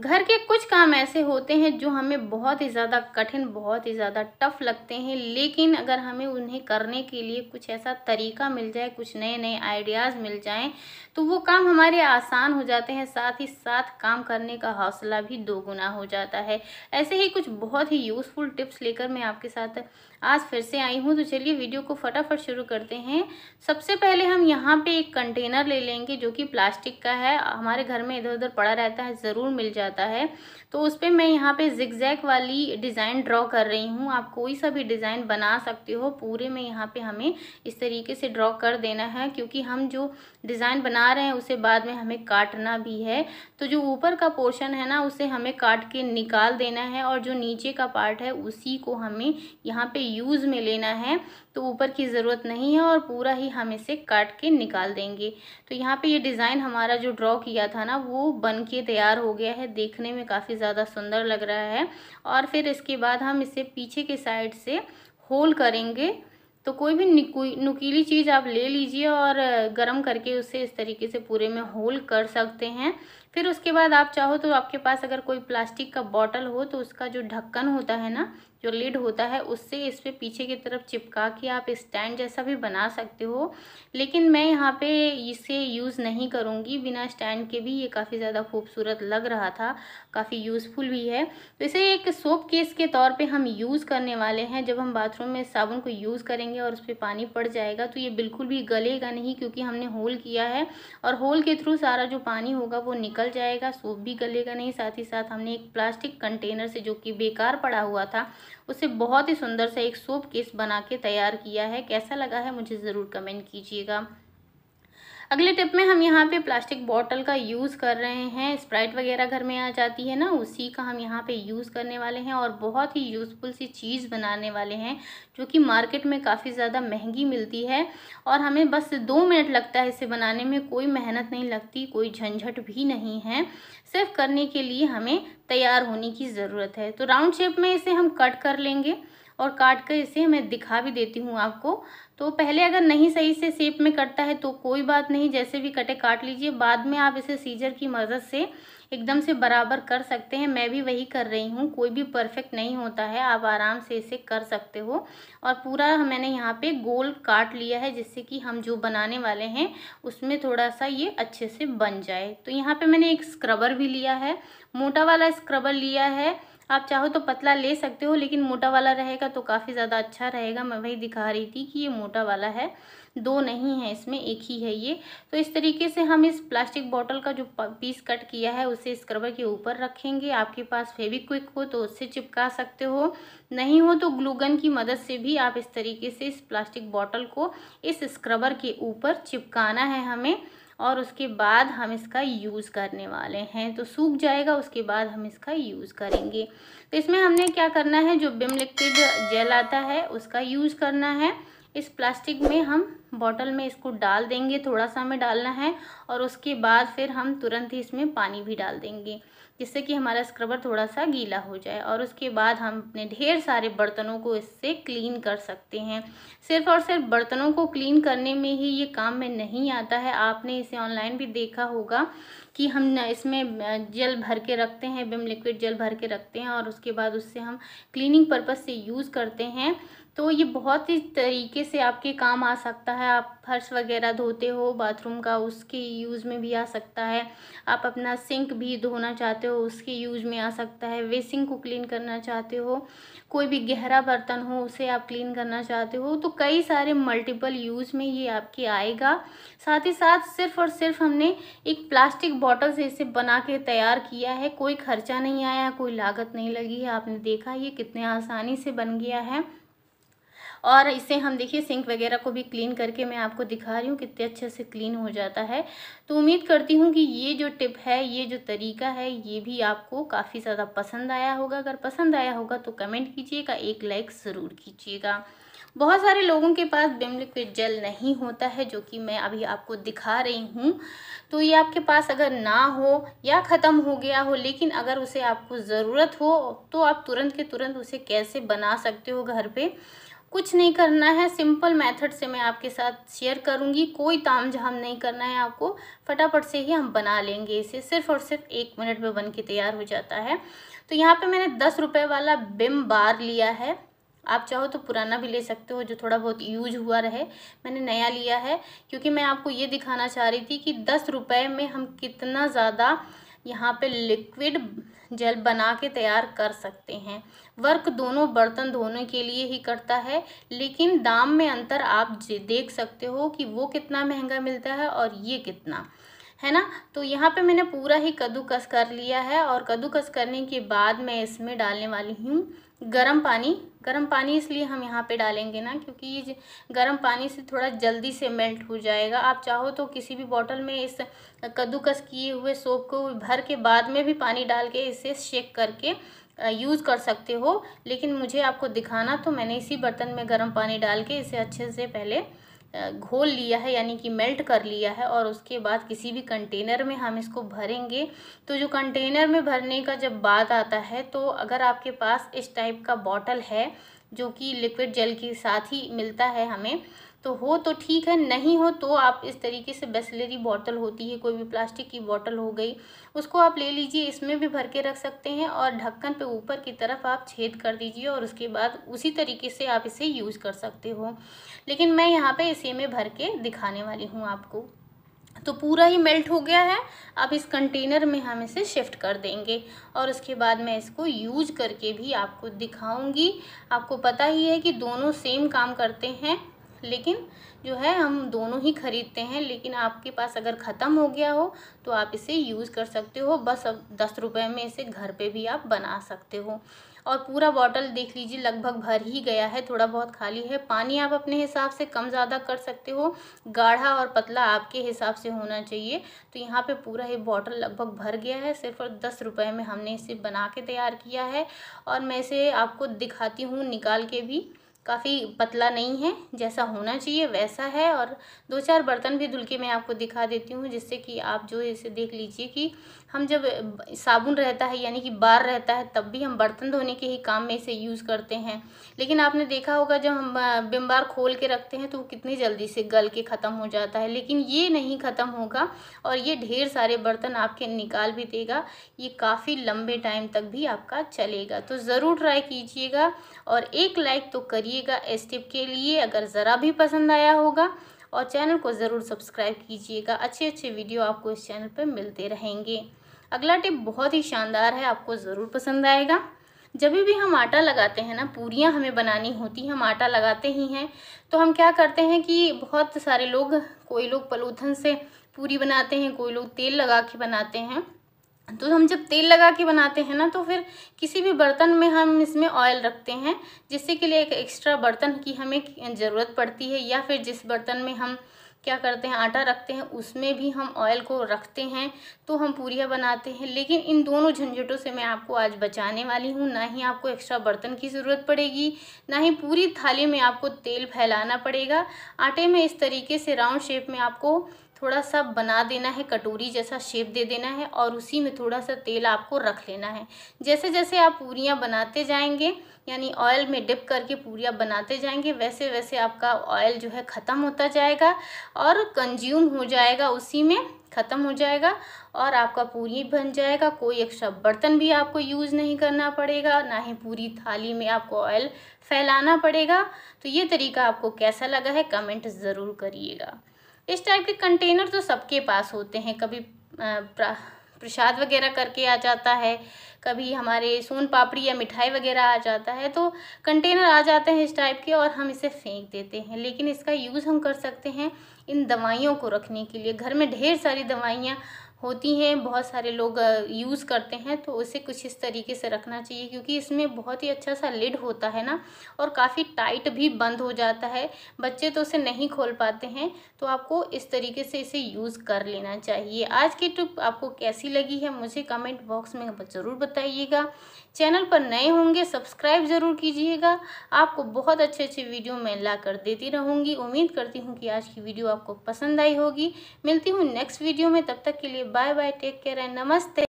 घर के कुछ काम ऐसे होते हैं जो हमें बहुत ही ज़्यादा कठिन बहुत ही ज़्यादा टफ लगते हैं लेकिन अगर हमें उन्हें करने के लिए कुछ ऐसा तरीका मिल जाए कुछ नए नए आइडियाज़ मिल जाएं तो वो काम हमारे आसान हो जाते हैं साथ ही साथ काम करने का हौसला भी दोगुना हो जाता है ऐसे ही कुछ बहुत ही यूज़फुल टिप्स लेकर मैं आपके साथ आज फिर से आई हूँ तो चलिए वीडियो को फटाफट शुरू करते हैं सबसे पहले हम यहाँ पर एक कंटेनर ले लेंगे जो कि प्लास्टिक का है हमारे घर में इधर उधर पड़ा रहता है ज़रूर मिल जाए जाता है तो उस पर मैं यहाँ पे जिगजैक वाली डिज़ाइन ड्रॉ कर रही हूँ आप कोई सा भी डिज़ाइन बना सकते हो पूरे में यहाँ पे हमें इस तरीके से ड्रॉ कर देना है क्योंकि हम जो डिज़ाइन बना रहे हैं उसे बाद में हमें काटना भी है तो जो ऊपर का पोर्शन है ना उसे हमें काट के निकाल देना है और जो नीचे का पार्ट है उसी को हमें यहाँ पे यूज़ में लेना है तो ऊपर की ज़रूरत नहीं है और पूरा ही हम इसे काट के निकाल देंगे तो यहाँ पे ये डिज़ाइन हमारा जो ड्रॉ किया था ना वो बन के तैयार हो गया है देखने में काफ़ी ज़्यादा सुंदर लग रहा है और फिर इसके बाद हम इसे पीछे के साइड से होल करेंगे तो कोई भी नुकीली चीज़ आप ले लीजिए और गर्म करके उसे इस तरीके से पूरे में होल कर सकते हैं फिर उसके बाद आप चाहो तो आपके पास अगर कोई प्लास्टिक का बॉटल हो तो उसका जो ढक्कन होता है ना जो लिड होता है उससे इस पर पीछे की तरफ चिपका के आप स्टैंड जैसा भी बना सकते हो लेकिन मैं यहाँ पे इसे यूज़ नहीं करूँगी बिना स्टैंड के भी ये काफ़ी ज़्यादा खूबसूरत लग रहा था काफ़ी यूज़फुल भी है तो इसे एक सोप केस के तौर पर हम यूज़ करने वाले हैं जब हम बाथरूम में साबुन को यूज़ करेंगे और उस पर पानी पड़ जाएगा तो ये बिल्कुल भी गलेगा नहीं क्योंकि हमने होल किया है और होल के थ्रू सारा जो पानी होगा वो निकल जाएगा सोप भी गलेगा नहीं साथ ही साथ हमने एक प्लास्टिक कंटेनर से जो कि बेकार पड़ा हुआ था उसे बहुत ही सुंदर सा एक सूप केस बना के तैयार किया है कैसा लगा है मुझे ज़रूर कमेंट कीजिएगा अगले टिप में हम यहाँ पे प्लास्टिक बॉटल का यूज़ कर रहे हैं स्प्राइट वगैरह घर में आ जाती है ना उसी का हम यहाँ पे यूज़ करने वाले हैं और बहुत ही यूज़फुल सी चीज़ बनाने वाले हैं जो कि मार्केट में काफ़ी ज़्यादा महंगी मिलती है और हमें बस दो मिनट लगता है इसे बनाने में कोई मेहनत नहीं लगती कोई झंझट भी नहीं है सिर्फ करने के लिए हमें तैयार होने की ज़रूरत है तो राउंड शेप में इसे हम कट कर लेंगे और काट कर इसे मैं दिखा भी देती हूँ आपको तो पहले अगर नहीं सही से शेप में कटता है तो कोई बात नहीं जैसे भी कटे काट लीजिए बाद में आप इसे सीजर की मदद से एकदम से बराबर कर सकते हैं मैं भी वही कर रही हूँ कोई भी परफेक्ट नहीं होता है आप आराम से इसे कर सकते हो और पूरा मैंने यहाँ पे गोल काट लिया है जिससे कि हम जो बनाने वाले हैं उसमें थोड़ा सा ये अच्छे से बन जाए तो यहाँ पे मैंने एक स्क्रबर भी लिया है मोटा वाला स्क्रबर लिया है आप चाहो तो पतला ले सकते हो लेकिन मोटा वाला रहेगा तो काफ़ी ज़्यादा अच्छा रहेगा मैं वही दिखा रही थी कि ये मोटा वाला है दो नहीं है इसमें एक ही है ये तो इस तरीके से हम इस प्लास्टिक बॉटल का जो पीस कट किया है उसे स्क्रबर के ऊपर रखेंगे आपके पास फेविक क्विक हो तो उससे चिपका सकते हो नहीं हो तो ग्लूगन की मदद से भी आप इस तरीके से इस प्लास्टिक बॉटल को इस स्क्रबर के ऊपर चिपकाना है हमें और उसके बाद हम इसका यूज़ करने वाले हैं तो सूख जाएगा उसके बाद हम इसका यूज़ करेंगे तो इसमें हमने क्या करना है जो बिम लिक्विड जेल आता है उसका यूज़ करना है इस प्लास्टिक में हम बॉटल में इसको डाल देंगे थोड़ा सा हमें डालना है और उसके बाद फिर हम तुरंत ही इसमें पानी भी डाल देंगे जिससे कि हमारा स्क्रबर थोड़ा सा गीला हो जाए और उसके बाद हम अपने ढेर सारे बर्तनों को इससे क्लीन कर सकते हैं सिर्फ और सिर्फ बर्तनों को क्लीन करने में ही ये काम में नहीं आता है आपने इसे ऑनलाइन भी देखा होगा कि हम इसमें जल भर के रखते हैं विम लिक्विड जल भर के रखते हैं और उसके बाद उससे हम क्लीनिंग पर्पज़ से यूज़ करते हैं तो ये बहुत ही तरीके से आपके काम आ सकता है आप फर्श वगैरह धोते हो बाथरूम का उसके यूज़ में भी आ सकता है आप अपना सिंक भी धोना चाहते हो उसके यूज़ में आ सकता है वेसिंग को क्लीन करना चाहते हो कोई भी गहरा बर्तन हो उसे आप क्लीन करना चाहते हो तो कई सारे मल्टीपल यूज़ में ये आपके आएगा साथ ही साथ सिर्फ और सिर्फ हमने एक प्लास्टिक बॉटल से इसे बना के तैयार किया है कोई खर्चा नहीं आया कोई लागत नहीं लगी है आपने देखा ये कितने आसानी से बन गया है और इसे हम देखिए सिंक वगैरह को भी क्लीन करके मैं आपको दिखा रही हूँ कितने अच्छे से क्लीन हो जाता है तो उम्मीद करती हूँ कि ये जो टिप है ये जो तरीका है ये भी आपको काफ़ी ज़्यादा पसंद आया होगा अगर पसंद आया होगा तो कमेंट कीजिएगा एक लाइक ज़रूर कीजिएगा बहुत सारे लोगों के पास बिम लिक्विड जेल नहीं होता है जो कि मैं अभी आपको दिखा रही हूँ तो ये आपके पास अगर ना हो या ख़त्म हो गया हो लेकिन अगर उसे आपको ज़रूरत हो तो आप तुरंत के तुरंत उसे कैसे बना सकते हो घर पे कुछ नहीं करना है सिंपल मेथड से मैं आपके साथ शेयर करूँगी कोई ताम झाम नहीं करना है आपको फटाफट से ही हम बना लेंगे इसे सिर्फ और सिर्फ एक मिनट में बन के तैयार हो जाता है तो यहाँ पे मैंने दस रुपये वाला बिम बार लिया है आप चाहो तो पुराना भी ले सकते हो जो थोड़ा बहुत यूज हुआ रहे मैंने नया लिया है क्योंकि मैं आपको ये दिखाना चाह रही थी कि दस रुपये में हम कितना ज़्यादा यहाँ पे लिक्विड जेल बना के तैयार कर सकते हैं वर्क दोनों बर्तन धोने के लिए ही करता है लेकिन दाम में अंतर आप देख सकते हो कि वो कितना महंगा मिलता है और ये कितना है ना तो यहाँ पे मैंने पूरा ही कद्दूकस कर लिया है और कद्दूकस करने के बाद मैं इसमें डालने वाली हूँ गर्म पानी गर्म पानी इसलिए हम यहाँ पे डालेंगे ना क्योंकि ये गर्म पानी से थोड़ा जल्दी से मेल्ट हो जाएगा आप चाहो तो किसी भी बॉटल में इस कद्दूकस किए हुए सोप को भर के बाद में भी पानी डाल के इसे शेक करके यूज़ कर सकते हो लेकिन मुझे आपको दिखाना तो मैंने इसी बर्तन में गर्म पानी डाल के इसे अच्छे से पहले घोल लिया है यानी कि मेल्ट कर लिया है और उसके बाद किसी भी कंटेनर में हम इसको भरेंगे तो जो कंटेनर में भरने का जब बात आता है तो अगर आपके पास इस टाइप का बॉटल है जो कि लिक्विड जेल के साथ ही मिलता है हमें तो हो तो ठीक है नहीं हो तो आप इस तरीके से बेसलरी बॉटल होती है कोई भी प्लास्टिक की बॉटल हो गई उसको आप ले लीजिए इसमें भी भर के रख सकते हैं और ढक्कन पे ऊपर की तरफ आप छेद कर दीजिए और उसके बाद उसी तरीके से आप इसे यूज़ कर सकते हो लेकिन मैं यहाँ पे इसे में भर के दिखाने वाली हूँ आपको तो पूरा ही मेल्ट हो गया है अब इस कंटेनर में हम इसे शिफ्ट कर देंगे और उसके बाद मैं इसको यूज करके भी आपको दिखाऊंगी आपको पता ही है कि दोनों सेम काम करते हैं लेकिन जो है हम दोनों ही ख़रीदते हैं लेकिन आपके पास अगर ख़त्म हो गया हो तो आप इसे यूज़ कर सकते हो बस अब दस रुपये में इसे घर पे भी आप बना सकते हो और पूरा बॉटल देख लीजिए लगभग भर ही गया है थोड़ा बहुत खाली है पानी आप अपने हिसाब से कम ज़्यादा कर सकते हो गाढ़ा और पतला आपके हिसाब से होना चाहिए तो यहाँ पे पूरा ये बॉटल लगभग भर गया है सिर्फ और दस रुपये में हमने इसे बना के तैयार किया है और मैं इसे आपको दिखाती हूँ निकाल के भी काफ़ी पतला नहीं है जैसा होना चाहिए वैसा है और दो चार बर्तन भी धुल के मैं आपको दिखा देती हूँ जिससे कि आप जो इसे देख लीजिए कि हम जब साबुन रहता है यानी कि बार रहता है तब भी हम बर्तन धोने के ही काम में इसे यूज़ करते हैं लेकिन आपने देखा होगा जब हम बिम बार खोल के रखते हैं तो वो कितनी जल्दी से गल के ख़त्म हो जाता है लेकिन ये नहीं ख़त्म होगा और ये ढेर सारे बर्तन आपके निकाल भी देगा ये काफ़ी लंबे टाइम तक भी आपका चलेगा तो ज़रूर ट्राई कीजिएगा और एक लाइक तो करिएगा इस टिप के लिए अगर ज़रा भी पसंद आया होगा और चैनल को ज़रूर सब्सक्राइब कीजिएगा अच्छे अच्छे वीडियो आपको इस चैनल पर मिलते रहेंगे अगला टिप बहुत ही शानदार है आपको ज़रूर पसंद आएगा जब भी हम आटा लगाते हैं ना पूरियां हमें बनानी होती हैं हम आटा लगाते ही हैं तो हम क्या करते हैं कि बहुत सारे लोग कोई लोग पलूथन से पूरी बनाते हैं कोई लोग तेल लगा के बनाते हैं तो हम जब तेल लगा के बनाते हैं ना तो फिर किसी भी बर्तन में हम इसमें ऑयल रखते हैं जिससे के लिए एक एक्स्ट्रा बर्तन की हमें ज़रूरत पड़ती है या फिर जिस बर्तन में हम क्या करते हैं आटा रखते हैं उसमें भी हम ऑयल को रखते हैं तो हम पूरियाँ बनाते हैं लेकिन इन दोनों झंझटों से मैं आपको आज बचाने वाली हूँ ना ही आपको एक्स्ट्रा बर्तन की ज़रूरत पड़ेगी ना ही पूरी थाली में आपको तेल फैलाना पड़ेगा आटे में इस तरीके से राउंड शेप में आपको थोड़ा सा बना देना है कटोरी जैसा शेप दे देना है और उसी में थोड़ा सा तेल आपको रख लेना है जैसे जैसे आप पूरियाँ बनाते जाएंगे यानी ऑयल में डिप करके पूरियाँ बनाते जाएंगे वैसे वैसे आपका ऑयल जो है ख़त्म होता जाएगा और कंज्यूम हो जाएगा उसी में ख़त्म हो जाएगा और आपका पूरी बन जाएगा कोई एक्स्ट्रा बर्तन भी आपको यूज़ नहीं करना पड़ेगा ना ही पूरी थाली में आपको ऑयल फैलाना पड़ेगा तो ये तरीका आपको कैसा लगा है कमेंट ज़रूर करिएगा इस टाइप के कंटेनर तो सबके पास होते हैं कभी प्रसाद वगैरह करके आ जाता है कभी हमारे सोन पापड़ी या मिठाई वगैरह आ जाता है तो कंटेनर आ जाते हैं इस टाइप के और हम इसे फेंक देते हैं लेकिन इसका यूज़ हम कर सकते हैं इन दवाइयों को रखने के लिए घर में ढेर सारी दवाइयाँ होती हैं बहुत सारे लोग यूज़ करते हैं तो उसे कुछ इस तरीके से रखना चाहिए क्योंकि इसमें बहुत ही अच्छा सा लिड होता है ना और काफ़ी टाइट भी बंद हो जाता है बच्चे तो उसे नहीं खोल पाते हैं तो आपको इस तरीके से इसे यूज़ कर लेना चाहिए आज की ट्रिप आपको कैसी लगी है मुझे कमेंट बॉक्स में ज़रूर बताइएगा चैनल पर नए होंगे सब्सक्राइब ज़रूर कीजिएगा आपको बहुत अच्छे अच्छे वीडियो मैं ला कर देती रहूँगी उम्मीद करती हूँ कि आज की वीडियो आपको पसंद आई होगी मिलती हूँ नेक्स्ट वीडियो में तब तक के लिए bye bye take care and नमस्ते